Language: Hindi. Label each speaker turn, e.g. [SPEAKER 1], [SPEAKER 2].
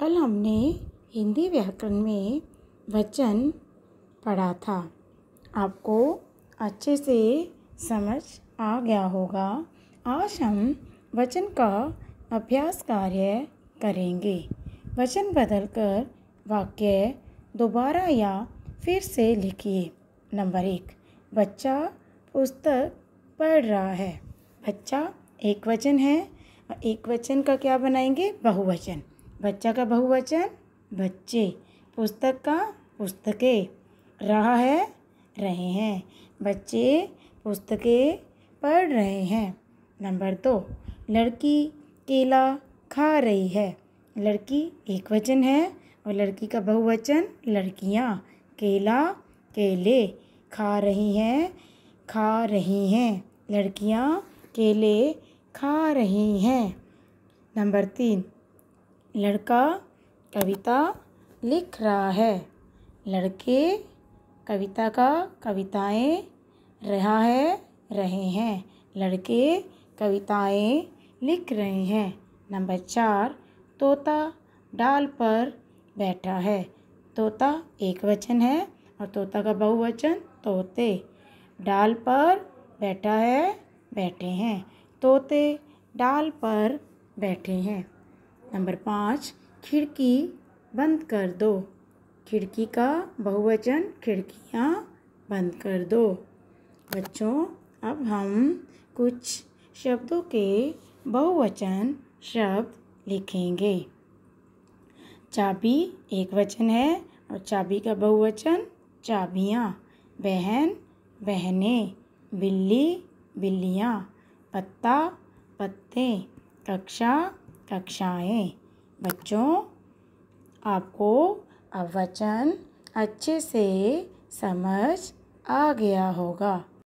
[SPEAKER 1] कल हमने हिंदी व्याकरण में वचन पढ़ा था आपको अच्छे से समझ आ गया होगा आज हम वचन का अभ्यास कार्य करेंगे वचन बदल कर वाक्य दोबारा या फिर से लिखिए नंबर एक बच्चा पुस्तक पढ़ रहा है बच्चा एक वचन है एक वचन का क्या बनाएंगे बहुवचन बच्चा का बहुवचन बच्चे पुस्तक का पुस्तकें रहा है रहे हैं बच्चे पुस्तकें पढ़ रहे हैं नंबर दो लड़की केला खा रही है लड़की एक वचन है और लड़की का बहुवचन लड़कियाँ केला केले खा रही हैं खा रही हैं लड़कियाँ केले खा रही हैं नंबर तीन लड़का कविता लिख रहा है लड़के कविता का कविताएं रहा है रहे हैं लड़के कविताएं लिख रहे हैं नंबर चार तोता डाल पर बैठा है तोता एक वचन है और तोता का बहुवचन तोते डाल पर बैठा है बैठे हैं तोते डाल पर बैठे हैं नंबर पाँच खिड़की बंद कर दो खिड़की का बहुवचन खिड़कियाँ बंद कर दो बच्चों अब हम कुछ शब्दों के बहुवचन शब्द लिखेंगे चाबी एक वचन है और चाबी का बहुवचन चाबियाँ बहन बहने बिल्ली बिल्लियाँ पत्ता पत्ते कक्षा कक्षाएं बच्चों आपको अब वचन अच्छे से समझ आ गया होगा